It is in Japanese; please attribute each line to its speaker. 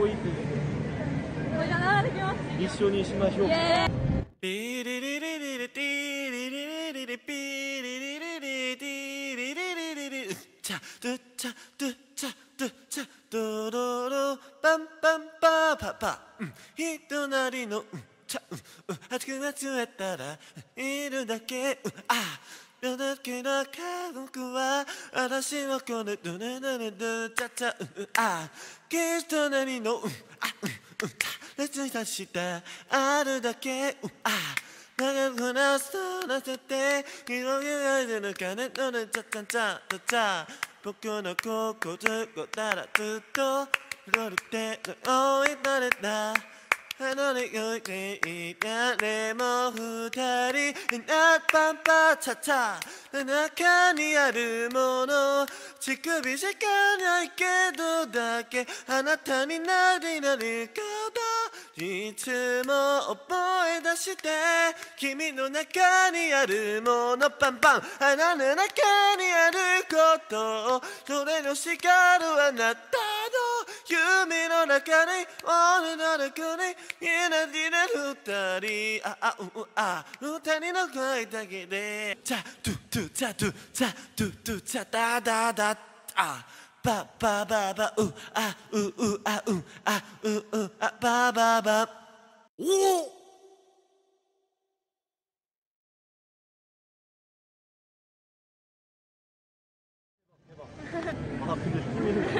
Speaker 1: こいいって一緒にしましょうピリリリリリリリリリピリリリリリリリリリチャドチャドチャドチャドロロパンパンパパ人なりのちゃ熱くなっちゃったらいるだけあ夜だけの家族は私はこれドネドネドチャチャウあキスと波のあ熱い出してあるだけうあ長くなすとなせて広げられる金のねチャチャチャチャチャ僕の心こたらずっとロールで追い取れた離れよいていたねも二人なパンパタタ中にあるもの乳首しかないけどだけあなたになりなることいつも覚え出して君の中にあるものパンパン穴の中にあることをそれのかるあなた夢の中に俺の中に稲荷で二人ああうあ二人の声だけでチャトゥトゥチャトゥチャトゥトゥチャダダダあババババうあううあうあううあバババおお